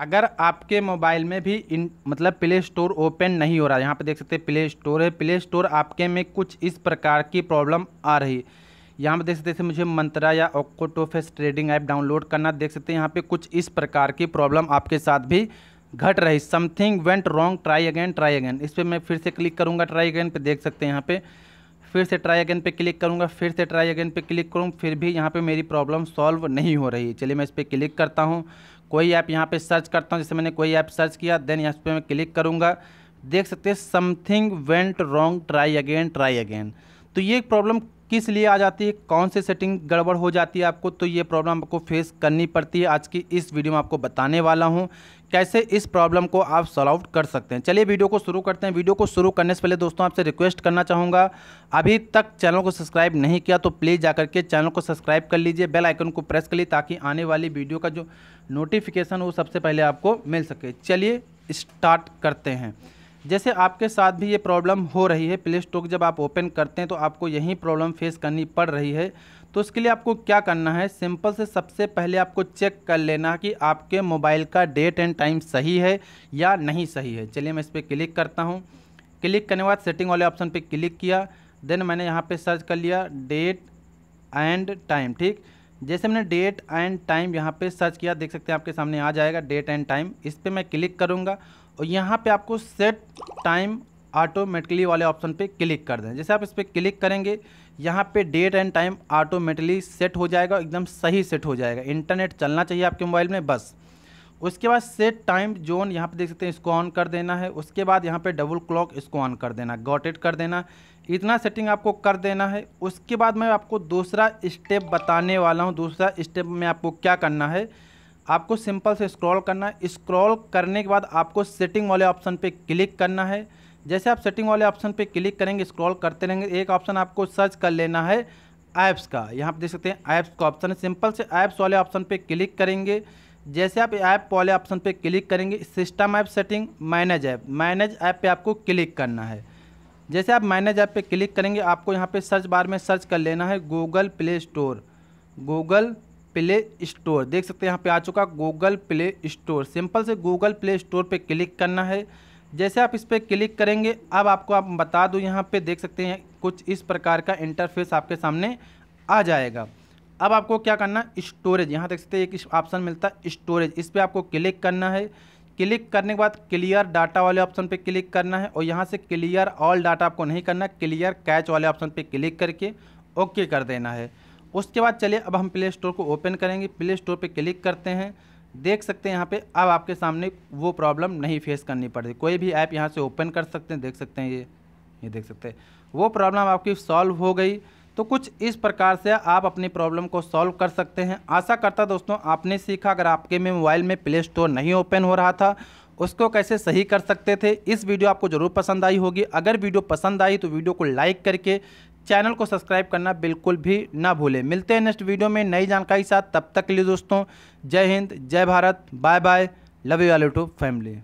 अगर आपके मोबाइल में भी इन मतलब प्ले स्टोर ओपन नहीं हो रहा है यहाँ पर देख सकते हैं प्ले स्टोर है प्ले स्टोर आपके में कुछ इस प्रकार की प्रॉब्लम आ रही है यहाँ पर देख सकते हैं मुझे मंत्रा या टोफेस ट्रेडिंग ऐप डाउनलोड करना देख सकते हैं यहाँ पे कुछ इस प्रकार की प्रॉब्लम आपके साथ भी घट रही something went wrong try again try again इस पर मैं फिर से क्लिक करूँगा ट्राई अगेन पर देख सकते हैं यहाँ पर फिर से ट्राई अगेन पे क्लिक करूँगा फिर से ट्राई अगेन पे क्लिक करूँ फिर भी यहाँ पे मेरी प्रॉब्लम सॉल्व नहीं हो रही चलिए मैं इस पर क्लिक करता हूँ कोई ऐप यहाँ पे सर्च करता हूँ जैसे मैंने कोई ऐप सर्च किया देन यहाँ पे मैं क्लिक करूँगा देख सकते हैं something went wrong try again try again तो ये प्रॉब्लम किस लिए आ जाती है कौन से सेटिंग गड़बड़ हो जाती है आपको तो ये प्रॉब्लम आपको फेस करनी पड़ती है आज की इस वीडियो में आपको बताने वाला हूँ कैसे इस प्रॉब्लम को आप सॉल्व आउट कर सकते हैं चलिए वीडियो को शुरू करते हैं वीडियो को शुरू करने से पहले दोस्तों आपसे रिक्वेस्ट करना चाहूँगा अभी तक चैनल को सब्सक्राइब नहीं किया तो प्लीज़ जा के चैनल को सब्सक्राइब कर लीजिए बेल आइकन को प्रेस कर लीजिए ताकि आने वाली वीडियो का जो नोटिफिकेशन वो सबसे पहले आपको मिल सके चलिए स्टार्ट करते हैं जैसे आपके साथ भी ये प्रॉब्लम हो रही है प्ले स्टोर जब आप ओपन करते हैं तो आपको यही प्रॉब्लम फेस करनी पड़ रही है तो उसके लिए आपको क्या करना है सिंपल से सबसे पहले आपको चेक कर लेना कि आपके मोबाइल का डेट एंड टाइम सही है या नहीं सही है चलिए मैं इस पर क्लिक करता हूँ क्लिक करने के बाद सेटिंग वाले ऑप्शन पर क्लिक किया देन मैंने यहाँ पर सर्च कर लिया डेट एंड टाइम ठीक जैसे मैंने डेट एंड टाइम यहाँ पे सर्च किया देख सकते हैं आपके सामने आ जाएगा डेट एंड टाइम इस पर मैं क्लिक करूँगा और यहाँ पे आपको सेट टाइम ऑटोमेटिकली वाले ऑप्शन पे क्लिक कर दें जैसे आप इस पर क्लिक करेंगे यहाँ पे date and time automatically set हो जाएगा एकदम सही सेट हो जाएगा इंटरनेट चलना चाहिए आपके मोबाइल में बस उसके बाद सेट टाइम जोन यहाँ पे देख सकते हैं इसको ऑन कर देना है उसके बाद यहाँ पे डबल क्लॉक इसको ऑन कर देना गॉटेड कर देना इतना सेटिंग आपको कर देना है उसके बाद मैं आपको दूसरा स्टेप बताने वाला हूँ दूसरा स्टेप में आपको क्या करना है आपको सिंपल से स्क्रॉल करना है स्क्रॉल करने के बाद आपको सेटिंग वाले ऑप्शन पे क्लिक करना है जैसे आप सेटिंग वाले ऑप्शन पे क्लिक करेंगे स्क्रॉल करते रहेंगे एक ऑप्शन आपको सर्च कर लेना है ऐप्स का यहाँ पर देख सकते हैं ऐप्स का ऑप्शन है सिंपल से ऐप्स वाले ऑप्शन पर क्लिक करेंगे जैसे आप ऐप वाले ऑप्शन पर क्लिक करेंगे system app setting manage app manage app पर आपको क्लिक करना है जैसे आप मैनेज ऐप पे क्लिक करेंगे आपको यहाँ पे सर्च बार में सर्च कर लेना है Google play store Google play store देख सकते हैं यहाँ पे आ चुका गूगल प्ले स्टोर सिंपल से गूगल प्ले स्टोर पे क्लिक करना है जैसे आप इस पर क्लिक करेंगे अब आपको आप बता दूँ यहाँ पे देख सकते हैं कुछ इस प्रकार का इंटरफेस आपके सामने आ जाएगा अब आपको क्या करना स्टोरेज यहाँ देख सकते हैं एक ऑप्शन मिलता है स्टोरेज इस पर आपको क्लिक करना है क्लिक करने के बाद क्लियर डाटा वाले ऑप्शन पे क्लिक करना है और यहाँ से क्लियर ऑल डाटा आपको नहीं करना क्लियर कैच वाले ऑप्शन पे क्लिक करके ओके कर देना है उसके बाद चलिए अब हम प्ले स्टोर को ओपन करेंगे प्ले स्टोर पर क्लिक करते हैं देख सकते हैं यहाँ पे अब आपके सामने वो प्रॉब्लम नहीं फेस करनी पड़ती कोई भी ऐप यहाँ से ओपन कर सकते हैं देख सकते हैं ये ये देख सकते हैं वो प्रॉब्लम आपकी सॉल्व हो गई तो कुछ इस प्रकार से आप अपनी प्रॉब्लम को सॉल्व कर सकते हैं आशा करता दोस्तों आपने सीखा अगर आपके में मोबाइल में प्ले स्टोर नहीं ओपन हो रहा था उसको कैसे सही कर सकते थे इस वीडियो आपको ज़रूर पसंद आई होगी अगर वीडियो पसंद आई तो वीडियो को लाइक करके चैनल को सब्सक्राइब करना बिल्कुल भी ना भूलें मिलते हैं नेक्स्ट वीडियो में नई जानकारी के साथ तब तक के लिए दोस्तों जय हिंद जय Bharat bye bye love you all too family